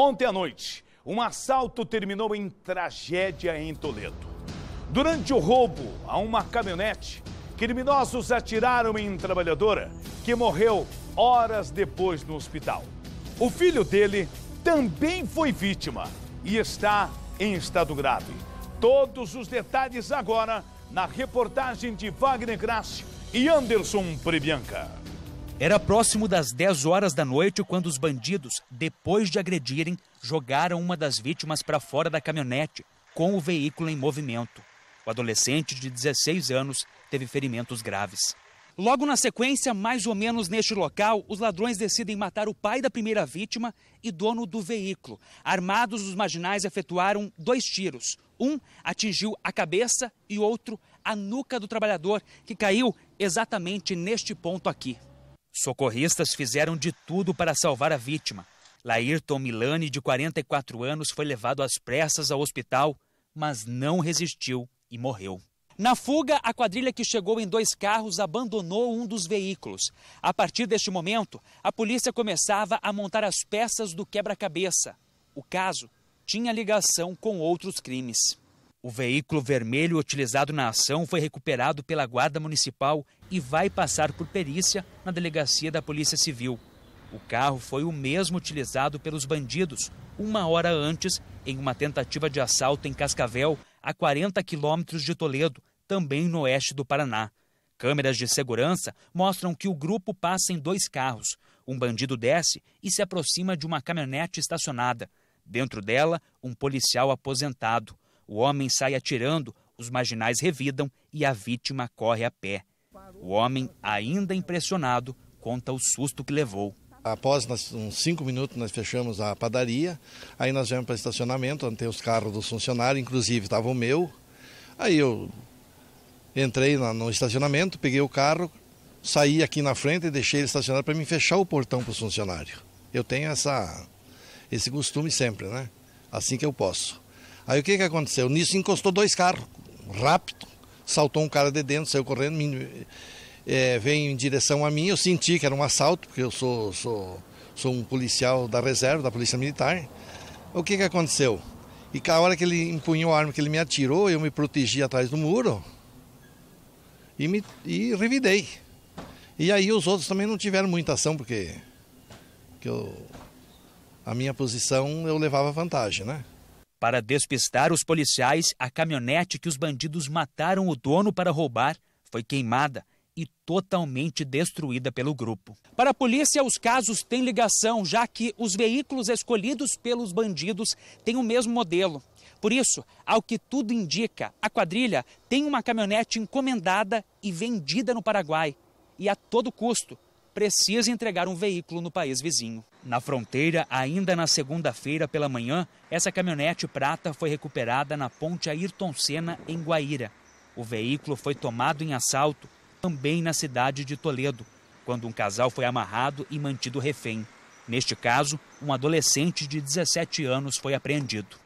Ontem à noite, um assalto terminou em tragédia em Toledo. Durante o roubo a uma caminhonete, criminosos atiraram em trabalhadora que morreu horas depois no hospital. O filho dele também foi vítima e está em estado grave. Todos os detalhes agora na reportagem de Wagner Grace e Anderson Prebianca. Era próximo das 10 horas da noite quando os bandidos, depois de agredirem, jogaram uma das vítimas para fora da caminhonete, com o veículo em movimento. O adolescente de 16 anos teve ferimentos graves. Logo na sequência, mais ou menos neste local, os ladrões decidem matar o pai da primeira vítima e dono do veículo. Armados, os marginais efetuaram dois tiros. Um atingiu a cabeça e outro a nuca do trabalhador, que caiu exatamente neste ponto aqui. Socorristas fizeram de tudo para salvar a vítima. Lairton Milani, de 44 anos, foi levado às pressas ao hospital, mas não resistiu e morreu. Na fuga, a quadrilha que chegou em dois carros abandonou um dos veículos. A partir deste momento, a polícia começava a montar as peças do quebra-cabeça. O caso tinha ligação com outros crimes. O veículo vermelho utilizado na ação foi recuperado pela Guarda Municipal e vai passar por perícia na delegacia da Polícia Civil. O carro foi o mesmo utilizado pelos bandidos uma hora antes em uma tentativa de assalto em Cascavel, a 40 quilômetros de Toledo, também no oeste do Paraná. Câmeras de segurança mostram que o grupo passa em dois carros. Um bandido desce e se aproxima de uma caminhonete estacionada. Dentro dela, um policial aposentado. O homem sai atirando, os marginais revidam e a vítima corre a pé. O homem, ainda impressionado, conta o susto que levou. Após uns cinco minutos, nós fechamos a padaria. Aí nós viemos para o estacionamento, onde tem os carros dos funcionários, inclusive estava o meu. Aí eu entrei no estacionamento, peguei o carro, saí aqui na frente e deixei ele estacionado para me fechar o portão para o funcionário. Eu tenho essa, esse costume sempre, né? Assim que eu posso. Aí o que, que aconteceu? Nisso encostou dois carros, rápido, saltou um cara de dentro, saiu correndo, me, é, eh, veio em direção a mim. Eu senti que era um assalto, porque eu sou, sou, sou um policial da reserva, da Polícia Militar. O que, que aconteceu? E a hora que ele empunhou a arma, que ele me atirou, eu me protegi atrás do muro e, me, e revidei. E aí os outros também não tiveram muita ação, porque que eu, a minha posição eu levava vantagem, né? Para despistar os policiais, a caminhonete que os bandidos mataram o dono para roubar foi queimada e totalmente destruída pelo grupo. Para a polícia, os casos têm ligação, já que os veículos escolhidos pelos bandidos têm o mesmo modelo. Por isso, ao que tudo indica, a quadrilha tem uma caminhonete encomendada e vendida no Paraguai. E a todo custo, precisa entregar um veículo no país vizinho. Na fronteira, ainda na segunda-feira pela manhã, essa caminhonete prata foi recuperada na ponte Ayrton Senna, em Guaíra. O veículo foi tomado em assalto também na cidade de Toledo, quando um casal foi amarrado e mantido refém. Neste caso, um adolescente de 17 anos foi apreendido.